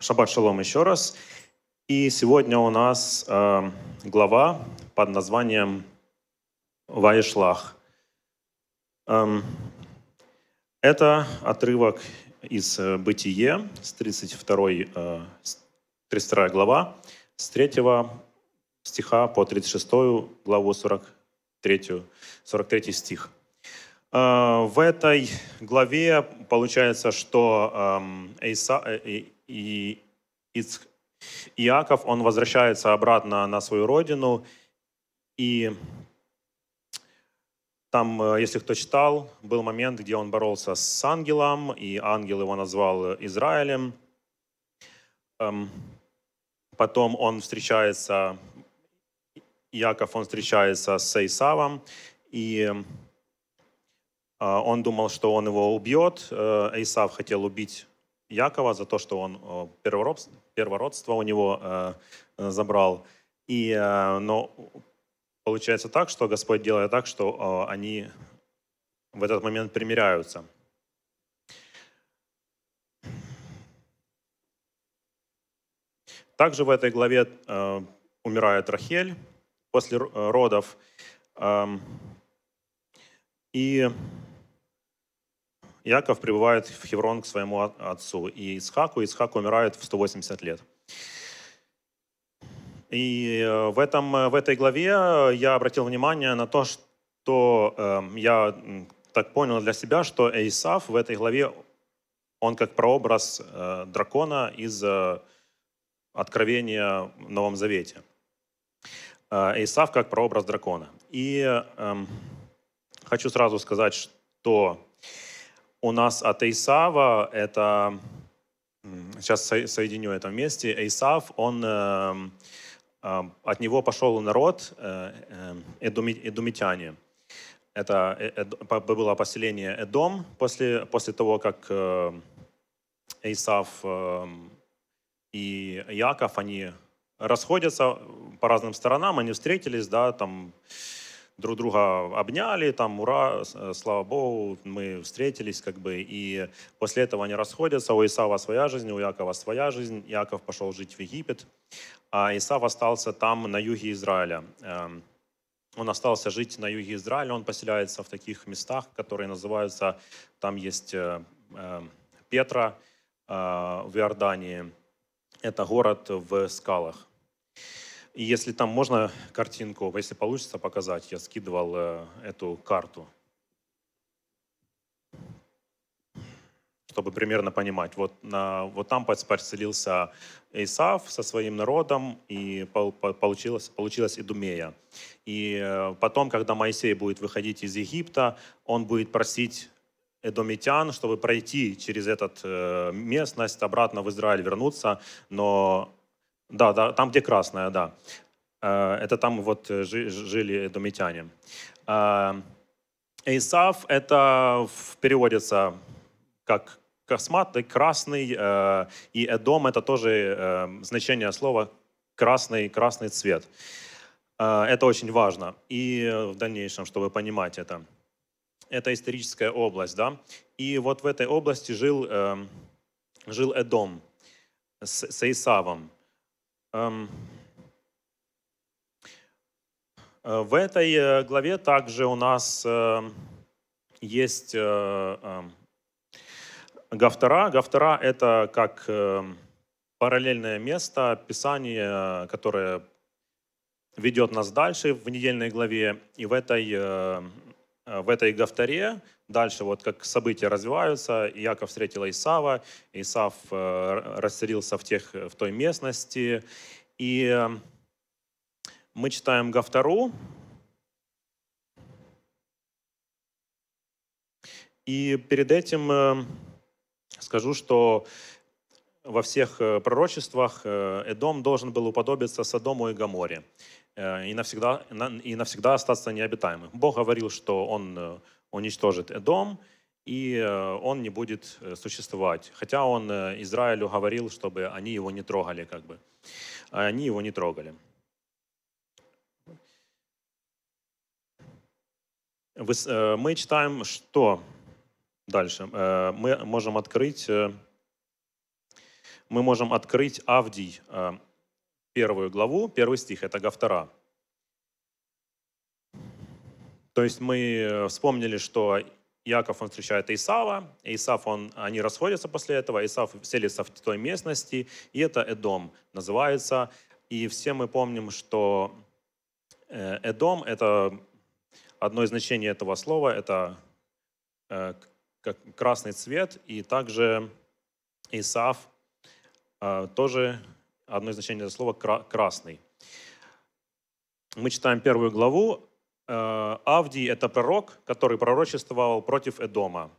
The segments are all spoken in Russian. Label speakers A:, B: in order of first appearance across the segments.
A: Шаббат шалом еще раз. И сегодня у нас э, глава под названием Вайшлах. Эм, это отрывок из э, Бытие, с 32, э, 32 глава, с 3 стиха по 36 главу 43, 43 стих. Э, в этой главе получается, что эм, э, Эйса, э, и Ицк, Иаков, он возвращается обратно на свою родину, и там, э, если кто читал, был момент, где он боролся с ангелом, и ангел его назвал Израилем. Эм, потом он встречается, Яков, он встречается с Исавом, и э, он думал, что он его убьет. Э, Исав хотел убить Якова за то, что он э, первородство, у него э, э, забрал. И, но получается так, что Господь делает так, что они в этот момент примиряются. Также в этой главе умирает Рахель после родов. Эм, и Яков прибывает в Хеврон к своему отцу и Исхаку. Исхак умирает в 180 лет. И э, в, этом, э, в этой главе э, я обратил внимание на то, что я так понял для себя, что Эйсаф в этой главе, он как прообраз дракона из Откровения в Новом Завете. Эйсав как прообраз дракона. И эм, хочу сразу сказать, что у нас от Исава это... Сейчас соединю это вместе. Исав, он... Э, э, от него пошел народ, э, эдумитяне. Это было поселение Эдом после, после того, как Исав и Яков, они расходятся по разным сторонам, они встретились, да, там друг друга обняли, там, ура, э, слава богу, мы встретились, как бы, и после этого они расходятся, у Исава своя жизнь, у Якова своя жизнь, Яков пошел жить в Египет, а Исав остался там, на юге Израиля. Эм, он остался жить на юге Израиля, он поселяется в таких местах, которые называются, там есть э, э, Петра в Иордании, это город в скалах. И если там можно картинку, если получится показать, я скидывал э, эту карту, чтобы примерно понимать. Вот, на, вот там подселился Исав со своим народом, и получилось, получилась Идумея. И э, потом, когда Моисей будет выходить из Египта, он будет просить эдомитян, чтобы пройти через этот э, местность, обратно в Израиль вернуться, но да, да, там, где красная, да. Э, это там вот э, жили домитяне. Эйсав — это переводится как косматый, красный, э, и Эдом — это тоже значение слова красный, красный цвет. Это очень важно. И в дальнейшем, чтобы понимать это. Это историческая область, да. И вот в этой области жил, жил Эдом с, с Эйсавом. Эм, э, в этой э, главе также у нас э, есть эм, Гавтора. Гавтора — это как параллельное место, Писание, которое ведет нас дальше в недельной главе. И в этой Э, в этой Гавторе. Дальше вот как события развиваются. Яков встретил Исава, Исав э, расселился в, тех, в той местности. И э, мы читаем Гавтору. И перед этим скажу, что во всех пророчествах Эдом должен был уподобиться Содому и Гаморе. Э, и навсегда, и навсегда остаться необитаемым. Бог говорил, что он э, уничтожит Эдом, и э, он не будет существовать. Хотя он Израилю говорил, чтобы они его не трогали, как бы. Они его не трогали. Мы читаем, что дальше. Мы можем открыть, мы можем открыть Авдий, первую главу, первый стих, это Гавтара. То есть мы вспомнили, что Яков, он встречает Исава, Исав, он, они расходятся после этого, Исав селится в той местности, и это Эдом называется. И все мы помним, что э, Эдом — это одно из значений этого слова, это э, красный цвет, и также Исав э, тоже одно из значений этого слова «красный». Мы читаем первую главу. Э, Авдий — это пророк, который пророчествовал против Эдома,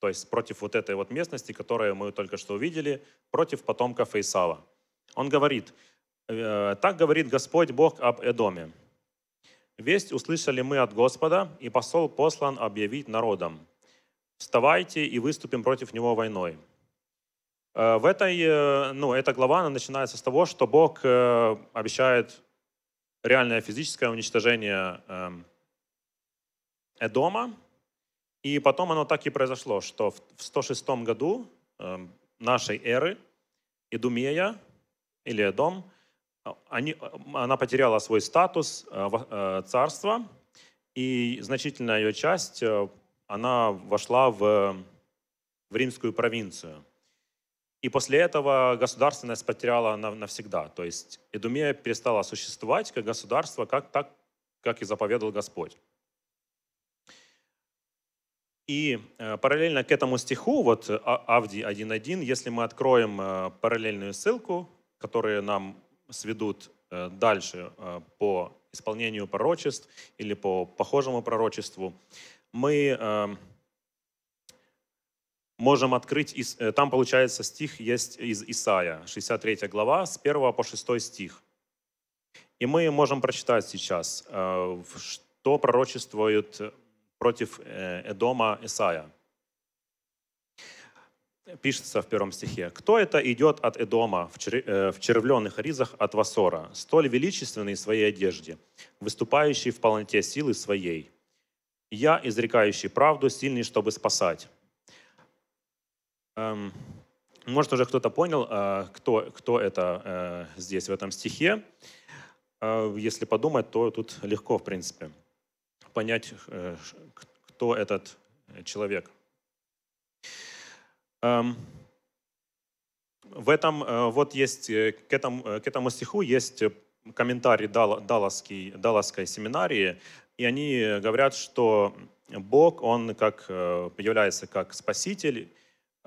A: то есть против вот этой вот местности, которую мы только что увидели, против потомка Фейсала. Он говорит, э, «Так говорит Господь Бог об Эдоме. Весть услышали мы от Господа, и посол послан объявить народам. Вставайте и выступим против него войной. Э, в этой, э, ну, эта глава она начинается с того, что Бог э, обещает реальное физическое уничтожение эм, Эдома. И потом оно так и произошло, что в 106 году эм, нашей эры Идумея или Эдом, а, они, а, она потеряла свой статус царства, и значительная ее часть, она вошла в, в римскую провинцию – и после этого государственность потеряла навсегда. То есть Эдумея перестала существовать как государство, как, так, как и заповедал Господь. И э, параллельно к этому стиху, вот э, а, Авди 1.1, если мы откроем э, параллельную ссылку, которые нам сведут дальше по исполнению пророчеств или по похожему пророчеству, мы можем открыть, э, там получается стих есть из Исаия, 63 глава, с 1 по 6 стих. И мы можем прочитать сейчас, э, что пророчествует против э, Эдома Исаия. Пишется в первом стихе. «Кто это идет от Эдома в червленых ризах от Васора, столь величественный в своей одежде, выступающий в полноте силы своей? Я, изрекающий правду, сильный, чтобы спасать» Эм, может, уже кто-то понял, э, кто, кто это э, здесь, в этом стихе. Э, если подумать, то тут легко, в принципе, понять, кто этот человек. Эм, в этом вот есть, к этому, к этому стиху есть комментарий Дал, Далласский, Далласской семинарии, и они говорят, что Бог, Он как, появляется как Спаситель,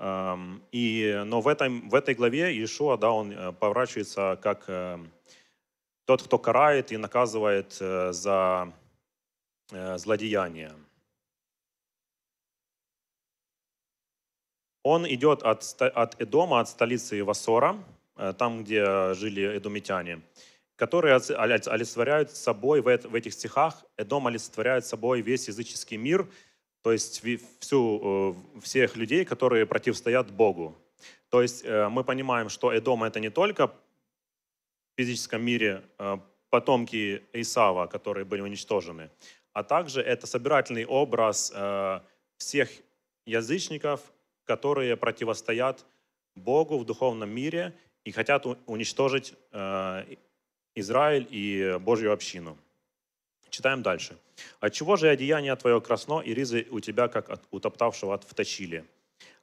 A: и, но в, этом, в этой главе Иешуа, да, он э, поворачивается как э, тот, кто карает и наказывает э, за злодеяние. Он идет от, от Эдома, от столицы Вассора, там, где жили эдумитяне, которые олицетворяют собой в этих стихах, Эдом олицетворяет собой весь языческий мир – то есть всю, э, всех людей, которые противостоят Богу. То есть э, мы понимаем, что Эдом — это не только в физическом мире э, потомки Исава, которые были уничтожены, а также это собирательный образ всех язычников, которые противостоят Богу в духовном мире и хотят уничтожить Израиль и Божью общину. Читаем дальше. Отчего же одеяние твое красно, и ризы у тебя, как от утоптавшего вточили?»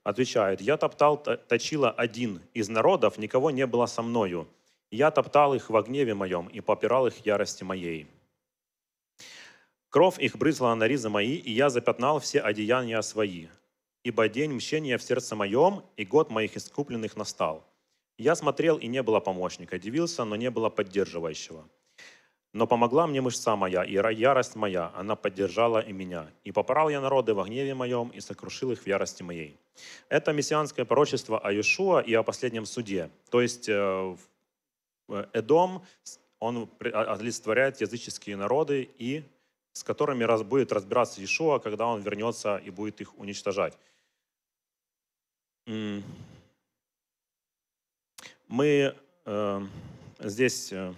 A: Отвечает, «Я топтал, точила один из народов, никого не было со мною. Я топтал их в гневе моем и попирал их ярости моей». Кровь их брызла на ризы мои, и я запятнал все одеяния свои. Ибо день мщения в сердце моем, и год моих искупленных настал. Я смотрел, и не было помощника, дивился, но не было поддерживающего. Но помогла мне мышца моя, и ярость моя, она поддержала и меня. И попорал я народы во гневе моем, и сокрушил их в ярости моей». Это мессианское пророчество о Иешуа и о последнем суде. То есть э, э, Эдом, он а, олицетворяет языческие народы, и с которыми раз будет разбираться Иешуа, когда он вернется и будет их уничтожать. Мы э, здесь э,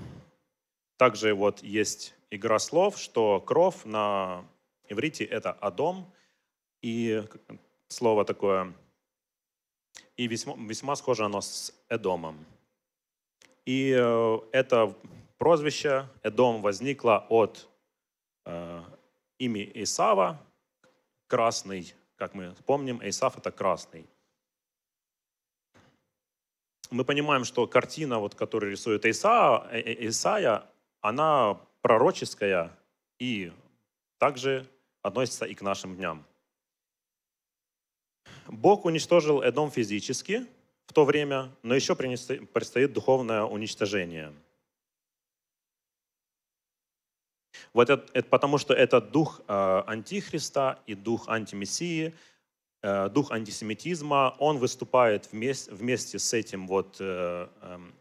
A: также вот есть игра слов, что кров на иврите это адом, и слово такое, и весьма, весьма схоже оно с Эдомом. И э, это прозвище Эдом возникло от э, имени Исава, красный, как мы помним, Исав это красный. Мы понимаем, что картина, вот, которую рисует Иса, э, э, Исая, она пророческая и также относится и к нашим дням. Бог уничтожил Эдом физически в то время, но еще предстоит духовное уничтожение. Вот это, это потому что это дух э, антихриста и дух антимессии, э, дух антисемитизма, он выступает вместе, вместе с этим вот э, эм,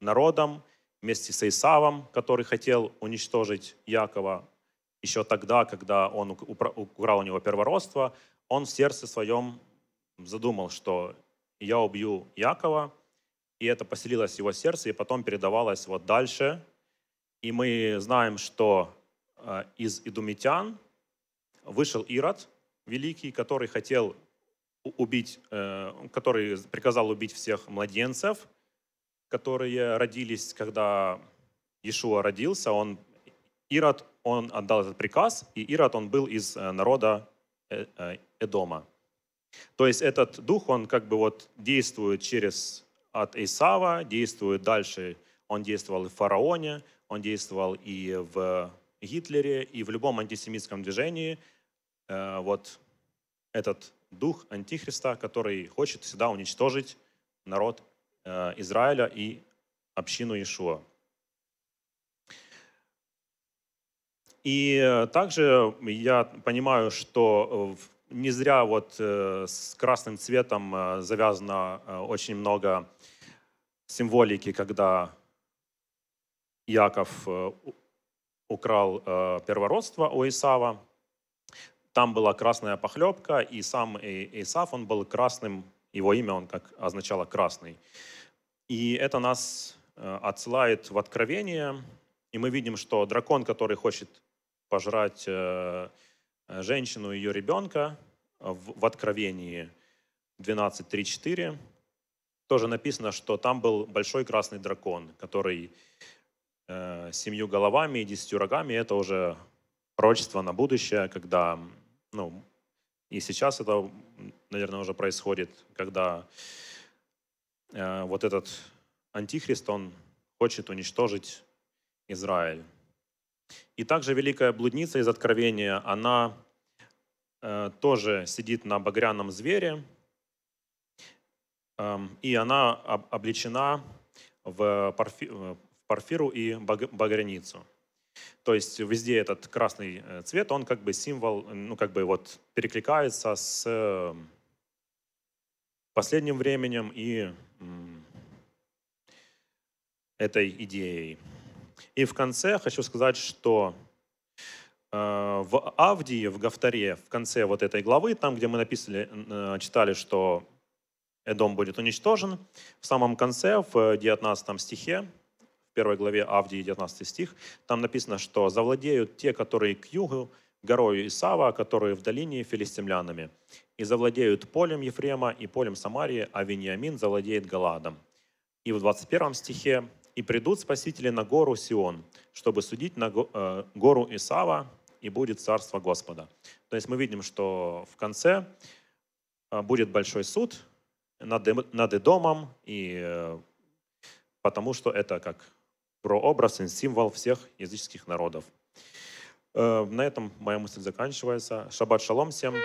A: народом, вместе с Исавом, который хотел уничтожить Якова еще тогда, когда он украл у него первородство, он в сердце своем задумал, что я убью Якова, и это поселилось в его сердце, и потом передавалось вот дальше. И мы знаем, что э, из идумитян вышел Ирод Великий, который хотел убить, э, который приказал убить всех младенцев, которые родились, когда Иешуа родился, он, Ирод, он отдал этот приказ, и Ирод, он был из э, народа э, э, Эдома. То есть этот дух, он как бы вот действует через от Исава, действует дальше, он действовал и в фараоне, он действовал и в Гитлере, и в любом антисемитском движении. Вот этот дух антихриста, который хочет всегда уничтожить народ Э, Израиля и общину Ишуа. И также я понимаю, что не зря вот э, с красным цветом э, завязано очень много символики, когда Яков украл первородство у Исава. Там была красная похлебка, и сам Исав, он был красным, его имя он как означало красный. И это нас э, отсылает в откровение, и мы видим, что дракон, который хочет пожрать э, э, женщину и ее ребенка в откровении 12.3.4, тоже написано, что там был большой красный дракон, который семью головами и десятью рогами, это уже пророчество на будущее, когда, ну, и сейчас это, наверное, уже происходит, когда Э, вот этот антихрист, он хочет уничтожить Израиль. И также великая блудница из Откровения, она э, тоже сидит на багряном звере, эм, и она облечена э, в парфиру и багряницу. То есть везде этот красный цвет, он как бы символ, ну как бы вот перекликается с последним временем и этой идеей. И в конце хочу сказать, что э, в Авдии, в Гавторе, в конце вот этой главы, там, где мы написали, э, читали, что Эдом будет уничтожен, в самом конце, в 19 стихе, в первой главе Авдии, 19 стих, там написано, что «завладеют те, которые к югу, горою Исава, а которые в долине филистимлянами, и завладеют полем Ефрема и полем Самарии, а Вениамин завладеет Галадом. И в 21 стихе «И придут спасители на гору Сион, чтобы судить на э, гору Исава, и будет царство Господа». То есть мы видим, что в конце э, будет большой суд над эм, Эдомом, и э, потому что это как прообраз и символ всех языческих народов. На этом моя мысль заканчивается. Шаббат шалом всем.